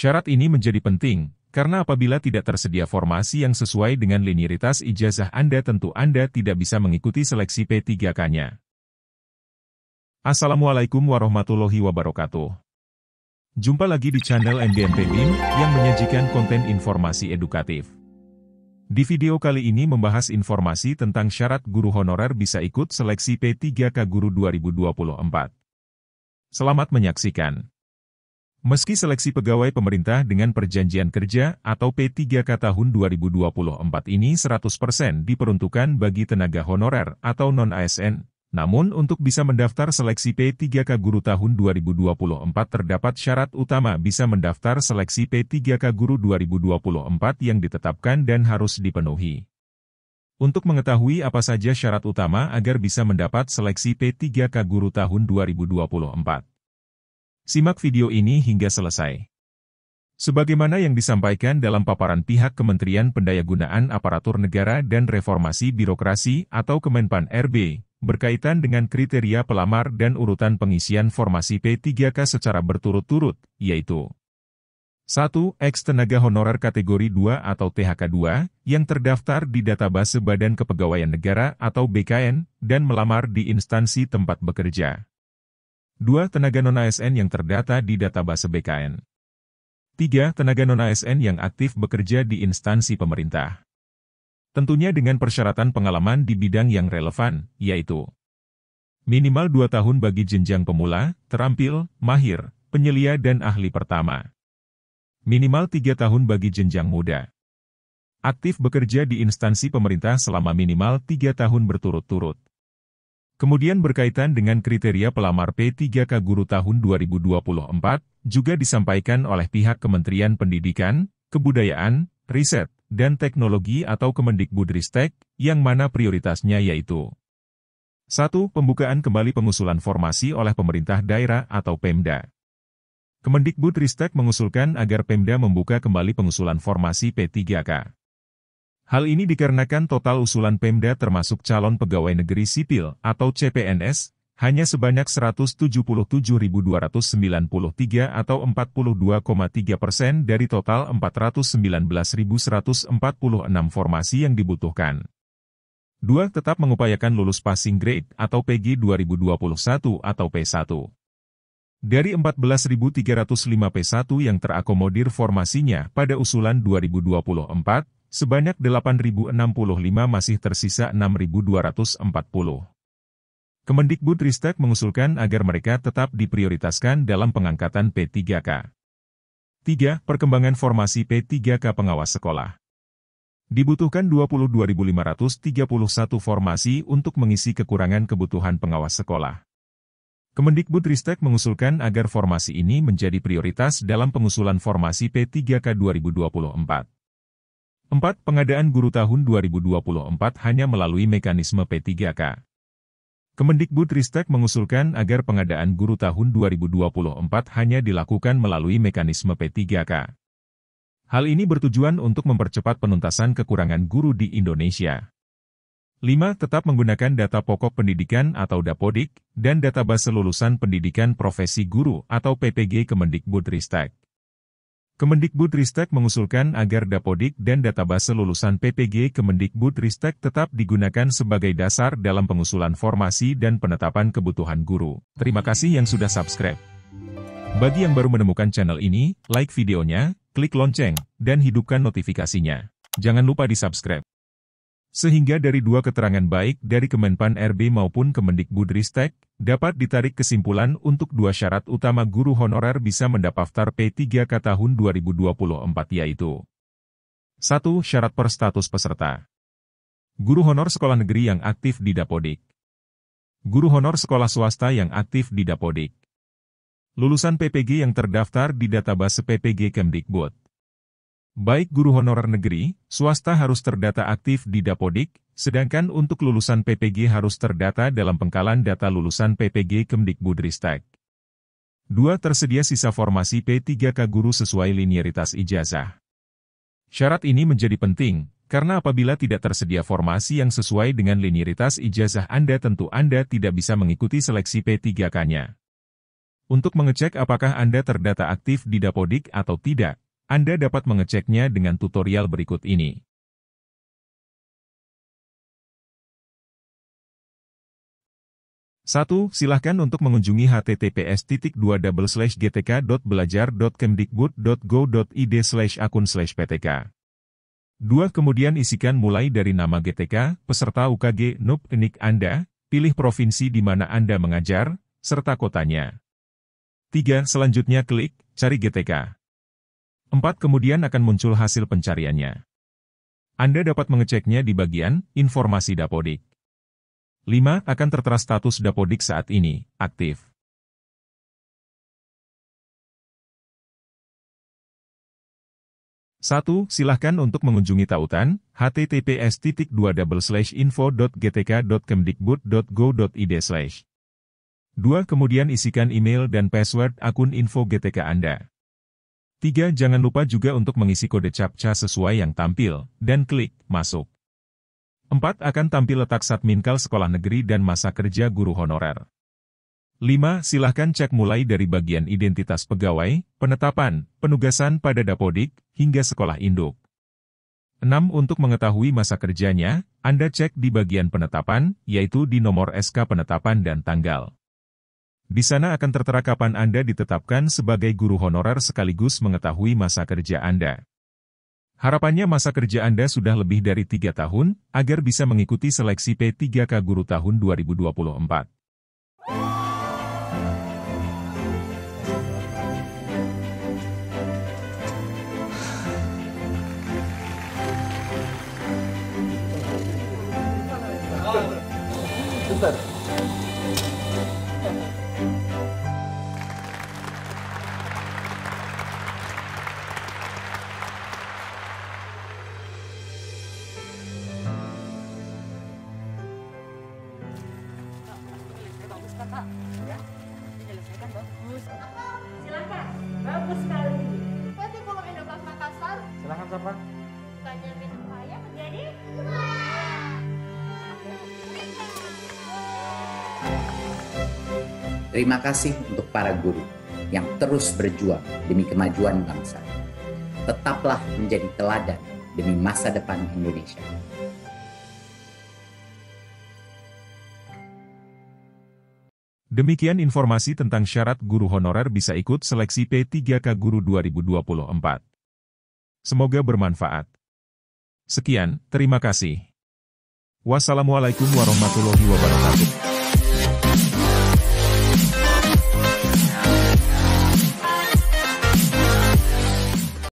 Syarat ini menjadi penting, karena apabila tidak tersedia formasi yang sesuai dengan linearitas ijazah Anda tentu Anda tidak bisa mengikuti seleksi P3K-nya. Assalamualaikum warahmatullahi wabarakatuh. Jumpa lagi di channel MDMP BIM, yang menyajikan konten informasi edukatif. Di video kali ini membahas informasi tentang syarat guru honorer bisa ikut seleksi P3K Guru 2024. Selamat menyaksikan. Meski seleksi pegawai pemerintah dengan perjanjian kerja atau P3K tahun 2024 ini 100% diperuntukkan bagi tenaga honorer atau non-ASN, namun untuk bisa mendaftar seleksi P3K guru tahun 2024 terdapat syarat utama bisa mendaftar seleksi P3K guru 2024 yang ditetapkan dan harus dipenuhi. Untuk mengetahui apa saja syarat utama agar bisa mendapat seleksi P3K guru tahun 2024, Simak video ini hingga selesai. Sebagaimana yang disampaikan dalam paparan pihak Kementerian Pendayagunaan Aparatur Negara dan Reformasi Birokrasi atau Kemenpan RB, berkaitan dengan kriteria pelamar dan urutan pengisian formasi P3K secara berturut-turut, yaitu 1. X tenaga honorer kategori 2 atau THK2, yang terdaftar di database Badan Kepegawaian Negara atau BKN, dan melamar di instansi tempat bekerja. 2. Tenaga non-ASN yang terdata di database BKN. 3. Tenaga non-ASN yang aktif bekerja di instansi pemerintah. Tentunya dengan persyaratan pengalaman di bidang yang relevan, yaitu minimal 2 tahun bagi jenjang pemula, terampil, mahir, penyelia dan ahli pertama. Minimal 3 tahun bagi jenjang muda. Aktif bekerja di instansi pemerintah selama minimal 3 tahun berturut-turut. Kemudian berkaitan dengan kriteria pelamar P3K Guru tahun 2024, juga disampaikan oleh pihak Kementerian Pendidikan, Kebudayaan, Riset, dan Teknologi atau Kemendikbudristek, yang mana prioritasnya yaitu 1. Pembukaan kembali pengusulan formasi oleh pemerintah daerah atau Pemda. Kemendikbudristek mengusulkan agar Pemda membuka kembali pengusulan formasi P3K. Hal ini dikarenakan total usulan Pemda termasuk calon pegawai negeri sipil atau CPNS hanya sebanyak 177.293 atau 42,3 persen dari total 419.146 formasi yang dibutuhkan. Dua Tetap mengupayakan lulus passing grade atau PG 2021 atau P1. Dari 14.305 P1 yang terakomodir formasinya pada usulan 2024, Sebanyak 8.065 masih tersisa 6.240. Kemendikbud Ristek mengusulkan agar mereka tetap diprioritaskan dalam pengangkatan P3K. 3. Perkembangan formasi P3K pengawas sekolah. Dibutuhkan 22.531 formasi untuk mengisi kekurangan kebutuhan pengawas sekolah. Kemendikbud Ristek mengusulkan agar formasi ini menjadi prioritas dalam pengusulan formasi P3K 2024. 4. Pengadaan guru tahun 2024 hanya melalui mekanisme P3K. Kemendikbud Ristek mengusulkan agar pengadaan guru tahun 2024 hanya dilakukan melalui mekanisme P3K. Hal ini bertujuan untuk mempercepat penuntasan kekurangan guru di Indonesia. 5. Tetap menggunakan data pokok pendidikan atau DAPODIK, dan database lulusan pendidikan profesi guru atau PPG Kemendikbud Ristek. Kemendikbud Ristek mengusulkan agar Dapodik dan database lulusan PPG Kemendikbud Ristek tetap digunakan sebagai dasar dalam pengusulan formasi dan penetapan kebutuhan guru. Terima kasih yang sudah subscribe. Bagi yang baru menemukan channel ini, like videonya, klik lonceng, dan hidupkan notifikasinya. Jangan lupa di-subscribe. Sehingga dari dua keterangan baik dari Kemenpan RB maupun Kemendikbudristek, dapat ditarik kesimpulan untuk dua syarat utama guru honorer bisa mendaftar P3K tahun 2024 yaitu 1. Syarat per status peserta Guru honor sekolah negeri yang aktif di Dapodik Guru honor sekolah swasta yang aktif di Dapodik Lulusan PPG yang terdaftar di database PPG Kemdikbud Baik guru honorer negeri, swasta harus terdata aktif di Dapodik, sedangkan untuk lulusan PPG harus terdata dalam pengkalan data lulusan PPG Kemdikbudristek. Dua Tersedia sisa formasi P3K guru sesuai linearitas ijazah. Syarat ini menjadi penting, karena apabila tidak tersedia formasi yang sesuai dengan linearitas ijazah Anda tentu Anda tidak bisa mengikuti seleksi P3K-nya. Untuk mengecek apakah Anda terdata aktif di Dapodik atau tidak, anda dapat mengeceknya dengan tutorial berikut ini. Satu, Silahkan untuk mengunjungi https gtk.belajar.kemdikbud.go.id akun ptk. 2. Kemudian isikan mulai dari nama GTK, peserta UKG, NUP, NIK Anda, pilih provinsi di mana Anda mengajar, serta kotanya. 3. Selanjutnya klik, cari GTK. 4. Kemudian akan muncul hasil pencariannya. Anda dapat mengeceknya di bagian Informasi Dapodik. 5. Akan tertera status Dapodik saat ini, aktif. Satu, Silahkan untuk mengunjungi tautan https info.gtk.kemdikbud.go.id Dua, Kemudian isikan email dan password akun info GTK Anda. 3. Jangan lupa juga untuk mengisi kode CAPTCHA sesuai yang tampil, dan klik Masuk. 4. Akan tampil letak Satminkal Sekolah Negeri dan Masa Kerja Guru Honorer. 5. Silahkan cek mulai dari bagian identitas pegawai, penetapan, penugasan pada dapodik, hingga sekolah induk. 6. Untuk mengetahui masa kerjanya, Anda cek di bagian penetapan, yaitu di nomor SK penetapan dan tanggal. Di sana akan tertera kapan Anda ditetapkan sebagai guru honorer sekaligus mengetahui masa kerja Anda. Harapannya masa kerja Anda sudah lebih dari tiga tahun, agar bisa mengikuti seleksi P3K Guru tahun 2024. Bentar. apa? Bukannya minum menjadi Terima kasih untuk para guru yang terus berjuang demi kemajuan bangsa. Tetaplah menjadi teladan demi masa depan Indonesia. Demikian informasi tentang syarat guru honorer bisa ikut seleksi P3K Guru 2024. Semoga bermanfaat. Sekian, terima kasih. Wassalamualaikum warahmatullahi wabarakatuh.